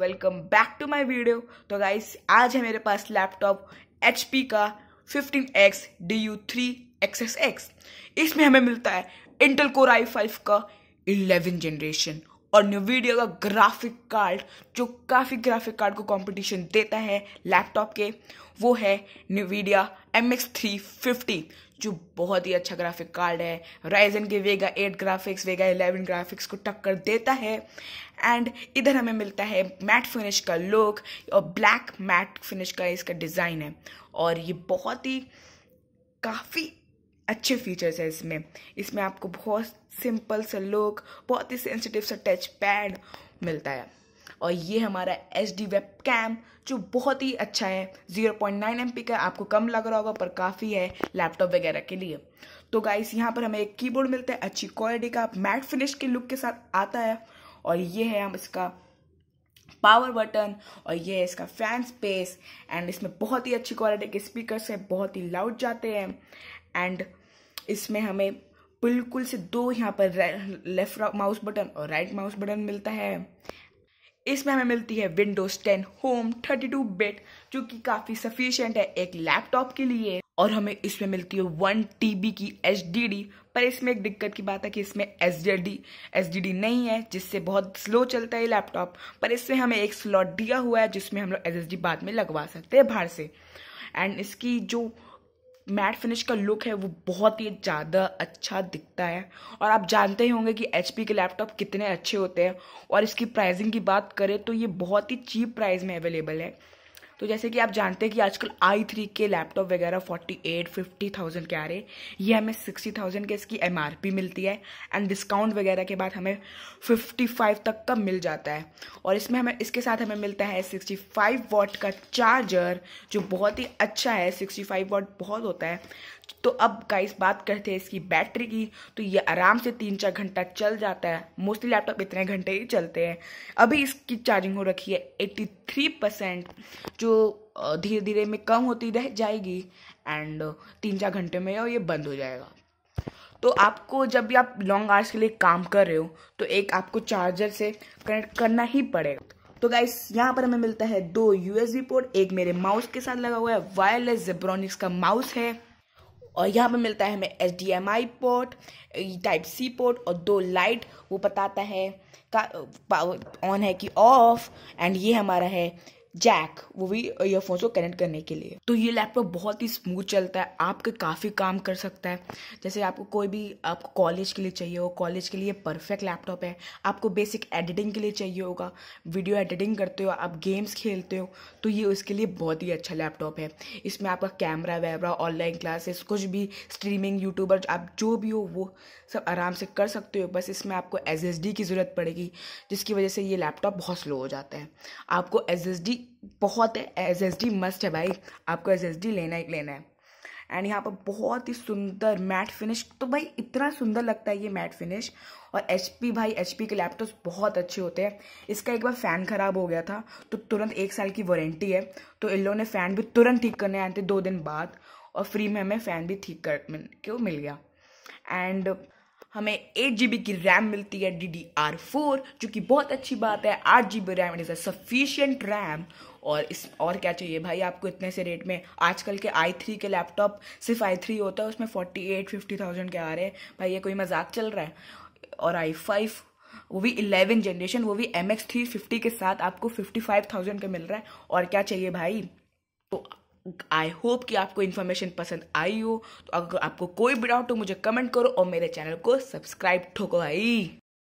welcome back to my video तो guys आज है मेरे पास लैपटॉप एच का 15x X D U three X X इसमें हमें मिलता है इंटेल कोर आई फाइव का 11 जनरेशन और न्यूवीडियो का ग्राफिक कार्ड जो काफ़ी ग्राफिक कार्ड को कंपटीशन देता है लैपटॉप के वो है Nvidia M X three fifty जो बहुत ही अच्छा ग्राफिक कार्ड है राइजन के Vega eight graphics Vega eleven graphics को टक्कर देता है एंड इधर हमें मिलता है मैट फिनिश का लुक और ब्लैक मैट फिनिश का इसका डिज़ाइन है और ये बहुत ही काफ़ी अच्छे फीचर्स है इसमें इसमें आपको बहुत सिंपल सा लुक बहुत ही सेंसिटिव सा टच पैड मिलता है और ये हमारा एच डी वेब कैम जो बहुत ही अच्छा है 0.9 पॉइंट का आपको कम लग रहा होगा पर काफ़ी है लैपटॉप वगैरह के लिए तो गाइस यहाँ पर हमें एक कीबोर्ड मिलता है अच्छी क्वालिटी का मैट फिनिश के लुक के साथ आता है और ये है हम इसका पावर बटन और ये है इसका फैन स्पेस एंड इसमें बहुत ही अच्छी क्वालिटी के स्पीकर हैं बहुत ही लाउड जाते हैं एंड इसमें हमें बिल्कुल से दो यहाँ पर लेफ्ट माउस बटन और राइट माउस बटन मिलता है इसमें हमें मिलती है विंडोज 10 होम 32 बिट जो कि काफ़ी सफिशियंट है एक लैपटॉप के लिए और हमें इसमें मिलती है वन टीबी की एच पर इसमें एक दिक्कत की बात है कि इसमें एस डी नहीं है जिससे बहुत स्लो चलता है लैपटॉप पर इसमें हमें एक स्लॉट दिया हुआ है जिसमें हम लोग एस बाद में लगवा सकते हैं बाहर से एंड इसकी जो मैट फिनिश का लुक है वो बहुत ही ज़्यादा अच्छा दिखता है और आप जानते ही होंगे कि एच के लैपटॉप कितने अच्छे होते हैं और इसकी प्राइसिंग की बात करें तो ये बहुत ही चीप प्राइस में अवेलेबल है तो जैसे कि आप जानते हैं कि आजकल i3 के लैपटॉप वगैरह 48, 50,000 के आ रहे ये हमें 60,000 थाउजेंड के इसकी एम मिलती है एंड डिस्काउंट वगैरह के बाद हमें 55 तक का मिल जाता है और इसमें हमें इसके साथ हमें मिलता है 65 फाइव वॉट का चार्जर जो बहुत ही अच्छा है 65 फाइव वॉट बहुत होता है तो अब का बात करते हैं इसकी बैटरी की तो ये आराम से तीन चार घंटा चल जाता है मोस्टली लैपटॉप इतने घंटे ही चलते हैं अभी इसकी चार्जिंग हो रखी है एट्टी परसेंट जो जो धीरे धीरे में कम होती रह जाएगी एंड तीन चार घंटे में ये बंद हो जाएगा तो आपको जब भी आप लॉन्ग आवर्स के लिए काम कर रहे हो तो एक आपको चार्जर से कनेक्ट करना ही पड़ेगा तो गाइस यहाँ पर हमें मिलता है दो यूएसबी पोर्ट एक मेरे माउस के साथ लगा हुआ है वायरलेस जेब्रॉनिक्स का माउस है और यहाँ पर मिलता है हमें H D M I port type C port और दो लाइट वो बताता है का ऑन है कि ऑफ एंड ये हमारा है जैक वो भी ईयरफोन्स को कनेक्ट करने के लिए तो ये लैपटॉप बहुत ही स्मूथ चलता है आपके काफ़ी काम कर सकता है जैसे आपको कोई भी आपको कॉलेज के लिए चाहिए हो कॉलेज के लिए परफेक्ट लैपटॉप है आपको बेसिक एडिटिंग के लिए चाहिए होगा वीडियो एडिटिंग करते हो आप गेम्स खेलते हो तो ये उसके लिए बहुत ही अच्छा लैपटॉप है इसमें आपका कैमरा वैमरा ऑनलाइन क्लासेस कुछ भी स्ट्रीमिंग यूट्यूबर आप जो भी हो वो सब आराम से कर सकते हो बस इसमें आपको एस की ज़रूरत पड़ेगी जिसकी वजह से ये लैपटॉप बहुत स्लो हो जाता है आपको एस बहुत है एस एस डी मस्ट है भाई आपको एस एस डी लेना ही लेना है एंड यहाँ पर बहुत ही सुंदर मैट फिनिश तो भाई इतना सुंदर लगता है ये मैट फिनिश और एच पी भाई एच पी के लैपटॉप बहुत अच्छे होते हैं इसका एक बार फ़ैन ख़राब हो गया था तो तुरंत एक साल की वारंटी है तो इन लोगों ने फ़ैन भी तुरंत ठीक करने आए थे दो दिन बाद और फ्री में हमें फ़ैन भी ठीक कर क्यों मिल गया एंड हमें एट जी की रैम मिलती है डी डी आर फोर जो कि बहुत अच्छी बात है आठ G B RAM it is a sufficient RAM और इस और क्या चाहिए भाई आपको इतने से रेट में आजकल के आई थ्री के लैपटॉप सिर्फ आई थ्री होता है उसमें फोर्टी एट फिफ्टी थाउजेंड के आ रहे हैं भाई ये कोई मजाक चल रहा है और आई फाइव वो भी इलेवन जनरेशन वो भी एम एक्स थ्री फिफ्टी के साथ आपको फिफ्टी फाइव थाउजेंड का मिल रहा है और क्या चाहिए भाई तो आई होप कि आपको इन्फॉर्मेशन पसंद आई हो तो अगर आपको कोई भी डाउट हो मुझे कमेंट करो और मेरे चैनल को सब्सक्राइब ठोको आई